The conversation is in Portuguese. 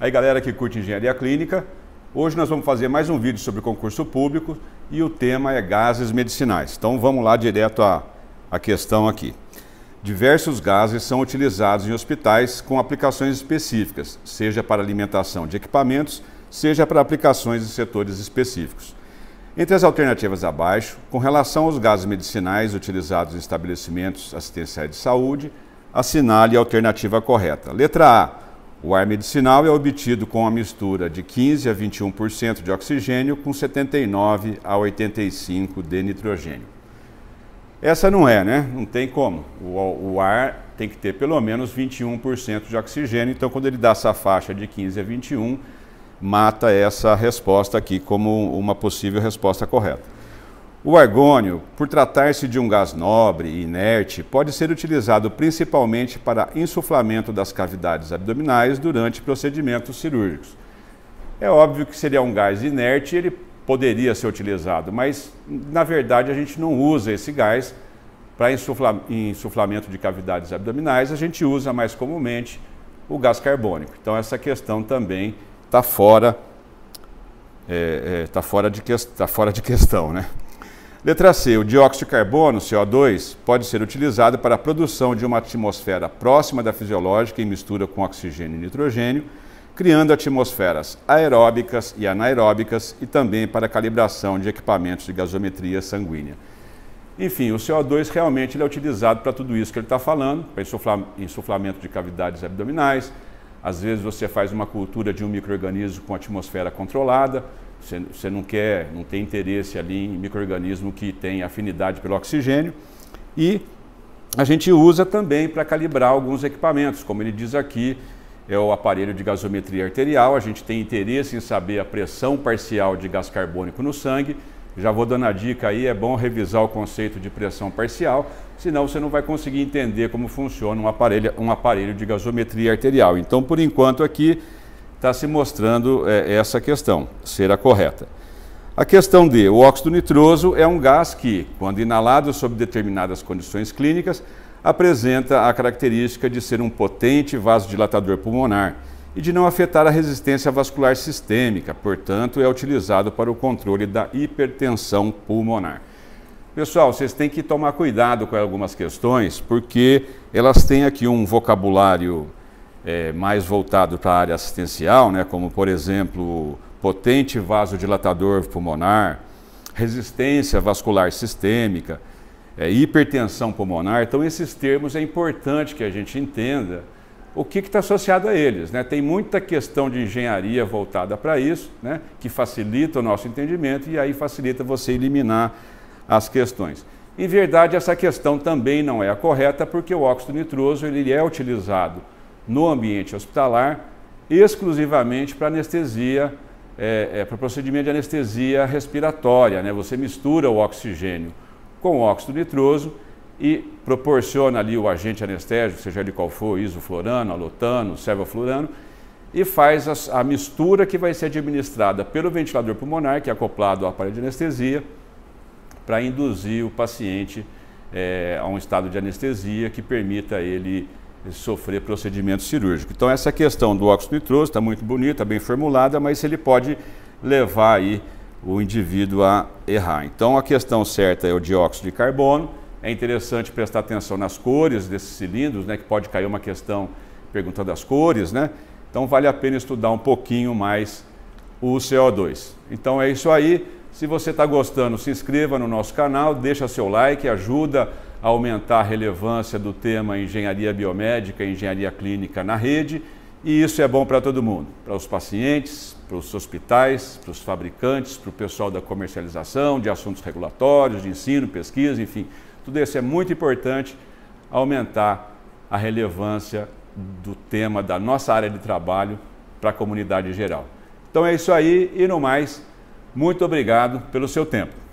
Aí, galera que curte engenharia clínica, hoje nós vamos fazer mais um vídeo sobre concurso público e o tema é gases medicinais. Então, vamos lá direto à, à questão aqui. Diversos gases são utilizados em hospitais com aplicações específicas, seja para alimentação de equipamentos, seja para aplicações em setores específicos. Entre as alternativas abaixo, com relação aos gases medicinais utilizados em estabelecimentos assistenciais de saúde, assinale a alternativa correta. Letra A o ar medicinal é obtido com a mistura de 15 a 21% de oxigênio com 79 a 85 de nitrogênio. Essa não é, né? Não tem como. O, o ar tem que ter pelo menos 21% de oxigênio, então quando ele dá essa faixa de 15 a 21, mata essa resposta aqui como uma possível resposta correta. O argônio, por tratar-se de um gás nobre e inerte, pode ser utilizado principalmente para insuflamento das cavidades abdominais durante procedimentos cirúrgicos. É óbvio que seria um gás inerte, ele poderia ser utilizado, mas na verdade a gente não usa esse gás para insuflamento de cavidades abdominais, a gente usa mais comumente o gás carbônico. Então essa questão também está fora, é, é, tá fora, que, tá fora de questão, né? Letra C. O dióxido de carbono, CO2, pode ser utilizado para a produção de uma atmosfera próxima da fisiológica em mistura com oxigênio e nitrogênio, criando atmosferas aeróbicas e anaeróbicas e também para calibração de equipamentos de gasometria sanguínea. Enfim, o CO2 realmente ele é utilizado para tudo isso que ele está falando, para insuflamento de cavidades abdominais. Às vezes você faz uma cultura de um microorganismo com atmosfera controlada, você, você não quer, não tem interesse ali em microorganismo que tem afinidade pelo oxigênio. E a gente usa também para calibrar alguns equipamentos, como ele diz aqui, é o aparelho de gasometria arterial. A gente tem interesse em saber a pressão parcial de gás carbônico no sangue. Já vou dando a dica aí, é bom revisar o conceito de pressão parcial, senão você não vai conseguir entender como funciona um aparelho, um aparelho de gasometria arterial. Então, por enquanto aqui, está se mostrando é, essa questão ser a correta. A questão de o óxido nitroso é um gás que, quando inalado sob determinadas condições clínicas, apresenta a característica de ser um potente vasodilatador pulmonar e de não afetar a resistência vascular sistêmica, portanto, é utilizado para o controle da hipertensão pulmonar. Pessoal, vocês têm que tomar cuidado com algumas questões, porque elas têm aqui um vocabulário é, mais voltado para a área assistencial, né, como por exemplo, potente vasodilatador pulmonar, resistência vascular sistêmica, é, hipertensão pulmonar. Então, esses termos é importante que a gente entenda o que está associado a eles. Né? Tem muita questão de engenharia voltada para isso, né? que facilita o nosso entendimento e aí facilita você eliminar as questões. Em verdade, essa questão também não é a correta, porque o óxido nitroso ele é utilizado no ambiente hospitalar, exclusivamente para anestesia, é, é, para procedimento de anestesia respiratória. Né? Você mistura o oxigênio com o óxido nitroso e proporciona ali o agente anestésico, seja ele qual for, isoflurano, alotano, servoflurano, e faz a, a, mistura que vai ser administrada pelo ventilador pulmonar, que é acoplado ao aparelho de anestesia, para induzir o paciente é, a um estado de anestesia que permita ele sofrer procedimento cirúrgico. Então essa questão do óxido nitroso está muito bonita, bem formulada, mas ele pode levar aí o indivíduo a errar. Então a questão certa é o dióxido de carbono. É interessante prestar atenção nas cores desses cilindros, né, que pode cair uma questão perguntando as cores, né? Então vale a pena estudar um pouquinho mais o CO2. Então é isso aí. Se você está gostando, se inscreva no nosso canal, deixa seu like, ajuda aumentar a relevância do tema engenharia biomédica e engenharia clínica na rede, e isso é bom para todo mundo, para os pacientes, para os hospitais, para os fabricantes, para o pessoal da comercialização, de assuntos regulatórios, de ensino, pesquisa, enfim. Tudo isso é muito importante aumentar a relevância do tema da nossa área de trabalho para a comunidade em geral. Então é isso aí e no mais, muito obrigado pelo seu tempo.